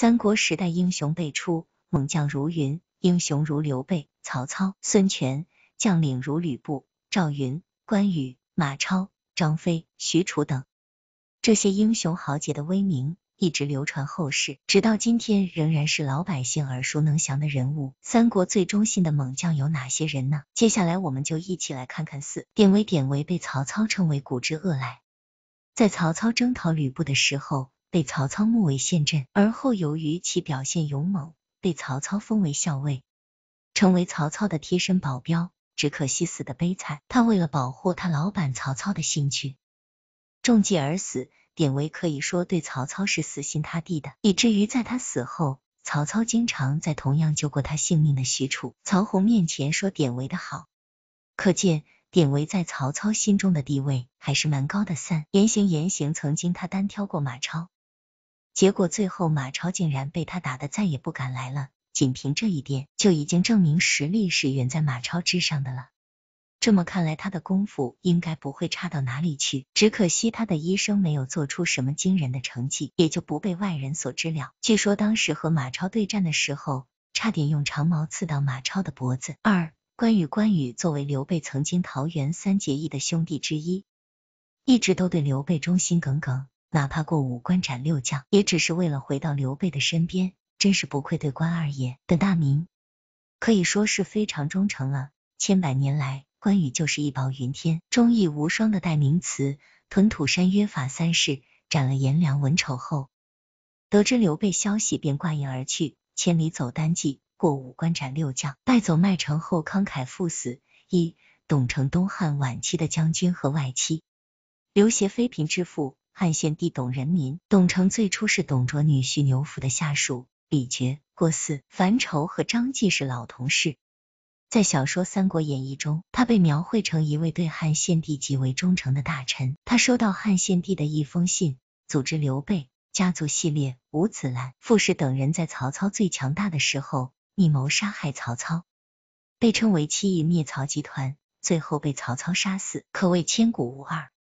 三国时代英雄辈出，猛将如云，英雄如刘备、曹操、孙权，将领如吕布、赵云、关羽、马超、张飞、许褚等。这些英雄豪杰的威名一直流传后世，直到今天仍然是老百姓耳熟能详的人物。三国最忠信的猛将有哪些人呢？接下来我们就一起来看看。四、典韦。典韦被曹操称为“古之恶来”。在曹操征讨吕布的时候。被曹操目为陷阵，而后由于其表现勇猛，被曹操封为校尉，成为曹操的贴身保镖。只可惜死的悲惨，他为了保护他老板曹操的兴趣，中计而死。典韦可以说对曹操是死心塌地的，以至于在他死后，曹操经常在同样救过他性命的许褚、曹洪面前说典韦的好，可见典韦在曹操心中的地位还是蛮高的。三言行言行，曾经他单挑过马超。结果最后马超竟然被他打得再也不敢来了，仅凭这一点就已经证明实力是远在马超之上的了。这么看来他的功夫应该不会差到哪里去，只可惜他的医生没有做出什么惊人的成绩，也就不被外人所知了。据说当时和马超对战的时候，差点用长矛刺到马超的脖子。二关羽关羽作为刘备曾经桃园三结义的兄弟之一，一直都对刘备忠心耿耿。哪怕过五关斩六将，也只是为了回到刘备的身边，真是不愧对关二爷的大名，可以说是非常忠诚了。千百年来，关羽就是一保云天、忠义无双的代名词。屯土山约法三世，斩了颜良、文丑后，得知刘备消息便挂印而去，千里走单骑，过五关斩六将，败走麦城后慷慨赴死。一，董承，东汉晚期的将军和外戚，刘协妃嫔之父。汉献帝董仁民，董承最初是董卓女婿牛辅的下属，李傕、郭汜、樊稠和张济是老同事。在小说《三国演义》中，他被描绘成一位对汉献帝极为忠诚的大臣。他收到汉献帝的一封信，组织刘备、家族系列、吴子兰、傅氏等人在曹操最强大的时候密谋杀害曹操，被称为七义灭曹集团，最后被曹操杀死，可谓千古无二。